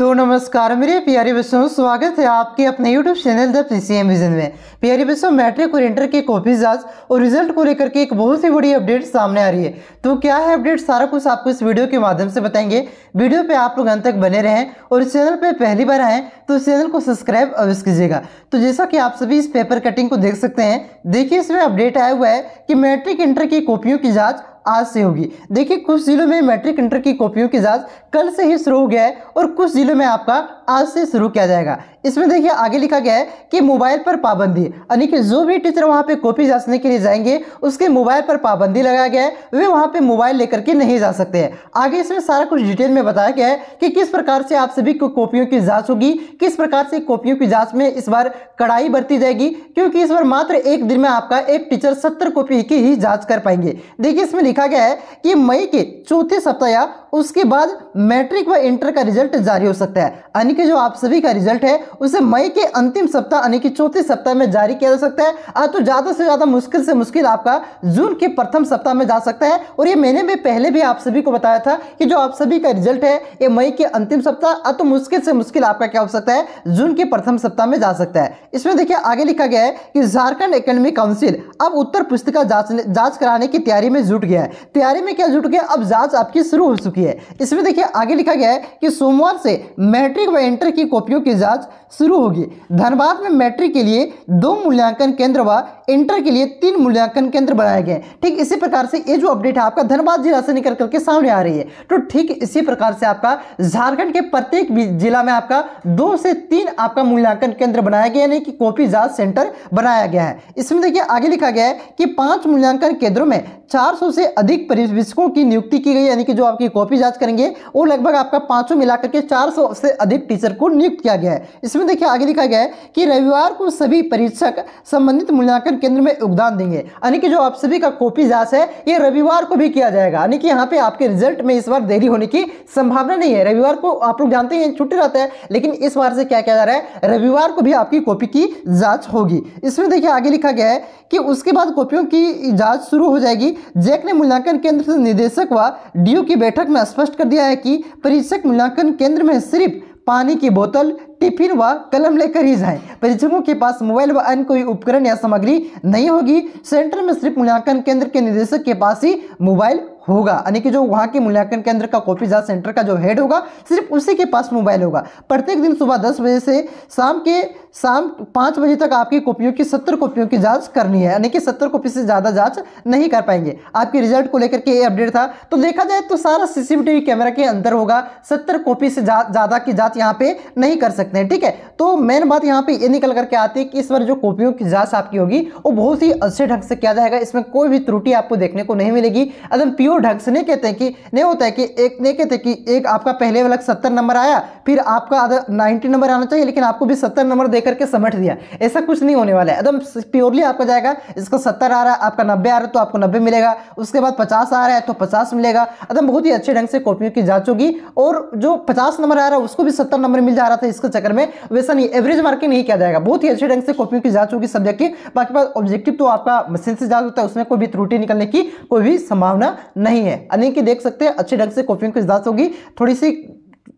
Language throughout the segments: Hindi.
तो नमस्कार मेरे प्यारे बच्चों स्वागत है आपके अपने YouTube channel the P C M vision में प्यारे बच्चों मैट्रिक और इंटर की कॉपीज आज और रिजल्ट को लेकर के एक बहुत ही बड़ी अपडेट सामने आ रही है तो क्या है अपडेट सारा कुछ आपको इस वीडियो के माध्यम से बताएंगे वीडियो पे आप लोग अंत तक बने रहें और चैनल पर पहली बार आएँ तो चैनल को सब्सक्राइब अवश्य कीजिएगा तो जैसा कि आप सभी इस पेपर कटिंग को देख सकते हैं देखिए इसमें अपडेट आया हुआ है कि मैट्रिक इंटर की कॉपियों की जाँच आज से होगी देखिए कुछ ज़िलों में मैट्रिक इंटर की कॉपियों की जांच कल से ही शुरू हो गया है और कुछ ज़िलों में आपका आज से शुरू किया जाएगा इसमें देखिए आगे लिखा गया है कि मोबाइल पर पाबंदी यानी कि जो भी टीचर वहाँ पे कॉपी जांचने के लिए जाएंगे उसके मोबाइल पर पाबंदी लगाया गया है वे वहाँ पे मोबाइल लेकर के नहीं जा सकते हैं आगे इसमें सारा कुछ डिटेल में बताया गया है कि किस प्रकार से आप सभी को कॉपियों की जाँच होगी किस प्रकार से कॉपियों की जाँच में इस बार कड़ाई बरती जाएगी क्योंकि इस बार मात्र एक दिन में आपका एक टीचर सत्तर कॉपी की ही जाँच कर पाएंगे देखिए इसमें लिखा गया है कि मई के चौथे सप्ताह या उसके बाद मैट्रिक व इंटर का रिजल्ट जारी हो सकता है यानी कि जो आप सभी का रिजल्ट है उसे मई के अंतिम सप्ताह यानी कि चौथे सप्ताह में जारी किया जा सकता है आज तो ज़्यादा से ज़्यादा मुश्किल से मुश्किल आपका जून के प्रथम सप्ताह में जा सकता है और ये मैंने भी पहले भी आप सभी को बताया था कि जो आप सभी का रिजल्ट है ये मई के अंतिम सप्ताह आज तो मुश्किल से मुश्किल आपका क्या हो सकता है जून के प्रथम सप्ताह में जा सकता है इसमें देखिए आगे लिखा गया है कि झारखंड एकेडमिक काउंसिल अब उत्तर पुस्तिका जांच कराने की तैयारी में जुट गया है तैयारी में क्या जुट गया अब जांच आपकी शुरू हो चुकी है इसमें देखिए आगे लिखा गया है कि सोमवार से मैट्रिक व इंटर की कॉपियों की जांच शुरू होगी धनबाद में मैट्रिक के लिए दो मूल्यांकन केंद्र व इंटर के लिए तीन मूल्यांकन केंद्र बनाए गए ठीक इसी प्रकार से ये जो अपडेट है आपका धनबाद जिला से निकल करके सामने आ रही है तो ठीक इसी प्रकार से आपका झारखंड के प्रत्येक जिला में आपका दो से तीन आपका मूल्यांकन केंद्र बनाया गया यानी कि कॉपी जांच सेंटर बनाया गया है इसमें देखिए आगे लिखा गया है कि पांच मूल्यांकन केंद्रों में 400 से अधिक परिवेशकों की नियुक्ति की गई यानी कि जो आपकी कॉपी जांच करेंगे वो लगभग आपका पांचों मिलाकर के 400 से अधिक टीचर को नियुक्त किया गया है इसमें देखिए आगे लिखा गया है कि रविवार को सभी परीक्षक संबंधित मूल्यांकन केंद्र में योगदान देंगे यानी कि जो आप सभी का कॉपी जांच है ये रविवार को भी किया जाएगा यानी कि यहाँ पे आपके रिजल्ट में इस बार देरी होने की संभावना नहीं है रविवार को आप लोग जानते हैं छुट्टी रहता है लेकिन इस बार से क्या किया जा रहा है रविवार को भी आपकी कॉपी की जाँच होगी इसमें देखिए आगे लिखा गया है कि उसके बाद कॉपियों की जाँच शुरू हो जाएगी जैक ने मूल्यांकन केंद्र से निदेशक व डी की बैठक में स्पष्ट कर दिया है कि परीक्षक मूल्यांकन केंद्र में सिर्फ पानी की बोतल टिफिन व कलम लेकर ही जाएं परीक्षकों के पास मोबाइल व अन्य कोई उपकरण या सामग्री नहीं होगी सेंटर में सिर्फ मूल्यांकन केंद्र के निदेशक के पास ही मोबाइल होगा यानी कि जो वहाँ के मूल्यांकन केंद्र का कॉपी जहाँ सेंटर का जो हेड होगा सिर्फ उसी के पास मोबाइल होगा प्रत्येक दिन सुबह दस बजे से शाम के शाम पाँच बजे तक आपकी कॉपियों की सत्तर कॉपियों की जांच करनी है यानी कि सत्तर कॉपी से ज़्यादा जांच नहीं कर पाएंगे आपके रिजल्ट को लेकर के ये अपडेट था तो देखा जाए तो सारा सीसीटीवी कैमरा के अंदर होगा सत्तर कॉपी से ज़्यादा की जांच यहाँ पे नहीं कर सकते हैं ठीक है तो मेन बात यहाँ पे ये निकल करके आती है कि इस बार जो कॉपियों की जाँच आपकी होगी वो बहुत ही अच्छे ढंग से किया जाएगा इसमें कोई भी त्रुटि आपको देखने को नहीं मिलेगी एकदम प्योर ढंग से नहीं कहते कि नहीं होता है कि एक नहीं कहते कि एक आपका पहले वाला सत्तर नंबर आया फिर आपका अदर नाइन्टी नंबर आना चाहिए लेकिन आपको भी सत्तर नंबर दे करके समझ दिया ऐसा कुछ नहीं होने वाला है एकदम प्योरली आपका जाएगा इसका सत्तर आ रहा है आपका नब्बे आ रहा है तो आपको नब्बे मिलेगा उसके बाद पचास आ रहा है तो पचास मिलेगा एकदम बहुत ही अच्छे ढंग से कॉपियों की जाँच होगी और जो पचास नंबर आ रहा है उसको भी सत्तर नंबर मिल जा रहा था इसके चक्कर में वैसा नहीं एवरेज मार्किंग नहीं किया जाएगा बहुत ही अच्छे ढंग से कॉपियों की जाँच होगी सब्जेक्ट की बाकी बात ऑब्जेक्टिव तो आपका मशीन से जाँच होता है उसमें कोई भी त्रुटि निकलने की कोई भी संभावना नहीं है यानी कि देख सकते हैं अच्छे ढंग से कॉपियों की जांच होगी थोड़ी सी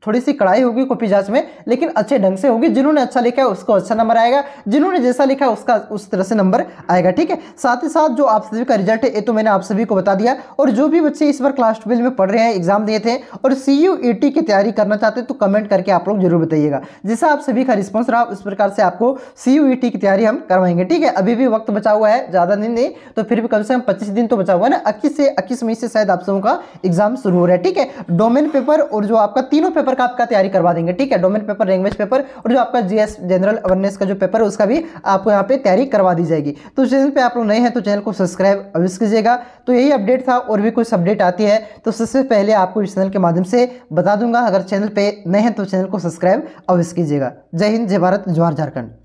थोड़ी सी कड़ाई होगी कॉपी जांच में लेकिन अच्छे ढंग से होगी जिन्होंने अच्छा लिखा है उसको अच्छा नंबर आएगा जिन्होंने जैसा लिखा है उसका उस तरह से नंबर आएगा ठीक है साथ ही साथ जो आप सभी का रिजल्ट है ये तो मैंने आप सभी को बता दिया और जो भी बच्चे इस बार क्लास ट्वेल्व में पढ़ रहे हैं एग्जाम दिए थे और सी यू टी की तैयारी करना चाहते हैं तो कमेंट करके आप लोग जरूर बताइएगा जैसा आप सभी का रिस्पॉन्स रहा उस प्रकार से आपको सी यू टी की तैयारी हम करवाएंगे ठीक है अभी भी वक्त बचा हुआ है ज़्यादा दिन नहीं तो फिर भी कम से कम पच्चीस दिन तो बचा हुआ है ना इक्कीस से इक्कीस मई से शायद आप सबों का एग्जाम शुरू हो रहा है ठीक है डोमेन पेपर और जो आपका तीनों पेपर पेपर का आपका तैयारी करवा देंगे ठीक है डोमेन पेपर लैंग्वेज पेपर और जो आपका जीएस जनरल अवेयरनेस का जो पेपर है उसका भी आपको यहाँ पे तैयारी करवा दी जाएगी तो चैनल पे आप लोग नए हैं तो चैनल को सब्सक्राइब अवश्य कीजिएगा तो यही अपडेट था और भी कुछ अपडेट आती है तो सबसे पहले आपको इस चैनल के माध्यम से बता दूंगा अगर चैनल पर नए हैं तो चैनल को सब्सक्राइब अवश्य कीजिएगा जय हिंद जय भारत जवाहर झारखंड